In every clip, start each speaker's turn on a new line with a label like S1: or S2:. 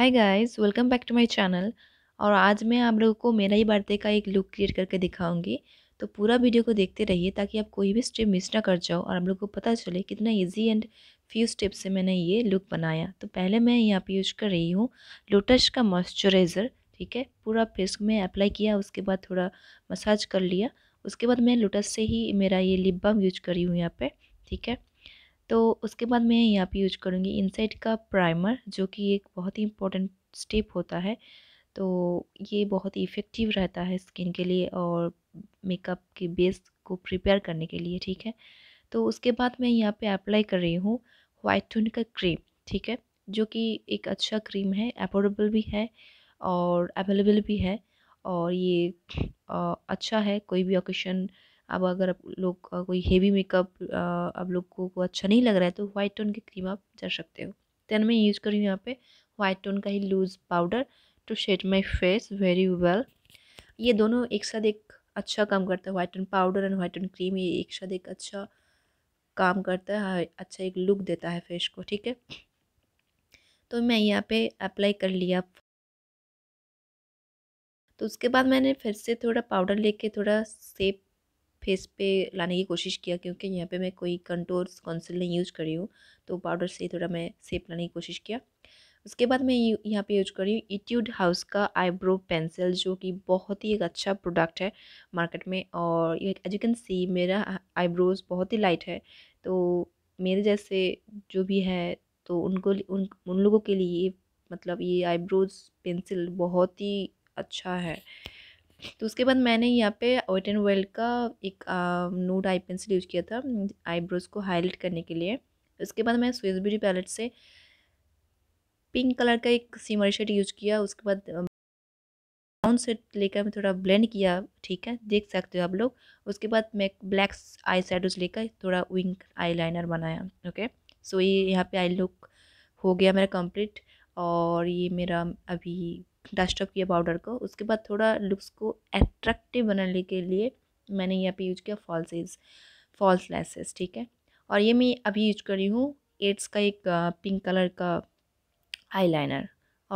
S1: hi guys welcome back to my channel और आज मैं आप लोगों को मेरा ही बर्थडे का एक लुक क्रिएट करके दिखाऊंगी तो पूरा वीडियो को देखते रहिए ताकि आप कोई भी स्टेप मिस ना कर जाओ और आप लोगों को पता चले कितना इजी एंड फ्यू स्टेप से मैंने ये लुक बनाया तो पहले मैं यहाँ पे यूज कर रही हूँ लोटस का मॉइस्चराइज़र ठीक है पूरा फेस में अप्लाई किया उसके बाद थोड़ा मसाज कर लिया उसके बाद मैं लोटस से ही मेरा ये लिप बाम यूज करी हूँ यहाँ पर ठीक है तो उसके बाद मैं यहाँ पे यूज करूँगी इनसाइड का प्राइमर जो कि एक बहुत ही इंपॉर्टेंट स्टेप होता है तो ये बहुत ही इफ़ेक्टिव रहता है स्किन के लिए और मेकअप के बेस को प्रिपेयर करने के लिए ठीक है तो उसके बाद मैं यहाँ पे अप्लाई कर रही हूँ वाइट टोन का क्रीम ठीक है जो कि एक अच्छा क्रीम है अफोर्डेबल भी है और अवेलेबल भी है और ये आ, अच्छा है कोई भी ओकेशन अब अगर आप लोग का कोई हेवी मेकअप आप लोग को अच्छा नहीं लग रहा है तो वाइट टोन की क्रीम आप जा सकते हो देन मैं यूज़ करी यहाँ पे व्हाइट टोन का ही loose powder to shade my face very well ये दोनों एक साथ एक अच्छा काम करता है white tone powder and white tone cream ये एक साथ एक अच्छा काम करता है हाँ, अच्छा एक लुक देता है फेस को ठीक है तो मैं यहाँ पे अप्लाई कर लिया तो उसके बाद मैंने फिर से थोड़ा पाउडर लेके थोड़ा सेप फेस पे लाने की कोशिश किया क्योंकि यहाँ पे मैं कोई कंटोर कौनसिल नहीं यूज़ करी हूँ तो पाउडर से थोड़ा मैं सेप लाने की कोशिश किया उसके बाद मैं यहाँ पे यूज कर रही हूँ इट्यूड हाउस का आईब्रो पेंसिल जो कि बहुत ही एक अच्छा प्रोडक्ट है मार्केट में और एज यू कैन सी मेरा आईब्रोज बहुत ही लाइट है तो मेरे जैसे जो भी है तो उनको उन उन लोगों के लिए मतलब ये आईब्रोज पेंसिल बहुत ही अच्छा है तो उसके बाद मैंने यहाँ पे वेट एंड वेल्ड का एक नूड आई पेंसिल यूज किया था आईब्रोज को हाईलाइट करने के लिए उसके बाद मैं स्विस ब्यूटी पैलेट से पिंक कलर का एक सीमर शेड यूज किया उसके बाद ब्राउन सेट लेकर मैं थोड़ा ब्लेंड किया ठीक है देख सकते हो आप लोग उसके बाद मैं ब्लैक आई शेडोज लेकर थोड़ा विंग आई लाइनर बनाया ओके सो ये यहाँ पे आई लुक हो गया मेरा कंप्लीट और ये मेरा अभी डस्ट किया पाउडर को उसके बाद थोड़ा लुक्स को एट्रैक्टिव बनाने के लिए मैंने यहाँ पे यूज किया फॉल्सेज फॉल्स लेसेस ठीक है और ये मैं अभी यूज कर रही हूँ एड्स का एक पिंक कलर का आईलाइनर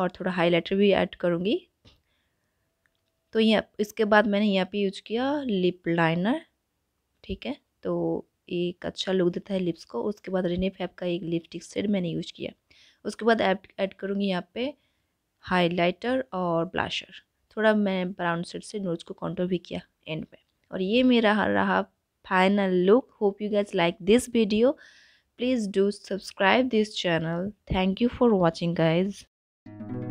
S1: और थोड़ा हाइलाइटर भी ऐड करूँगी तो यहाँ इसके बाद मैंने यहाँ पे यूज किया लिप लाइनर ठीक है तो एक अच्छा लुक देता है लिप्स को उसके बाद रेने फैब का एक लिपस्टिक सेट मैंने यूज किया उसके बाद ऐड ऐड करूँगी यहाँ पे हाइलाइटर और ब्लाशर थोड़ा मैं ब्राउन सेट से नोज़ को कॉन्टोर भी किया एंड में और ये मेरा रहा final look hope you guys like this video please do subscribe this channel thank you for watching guys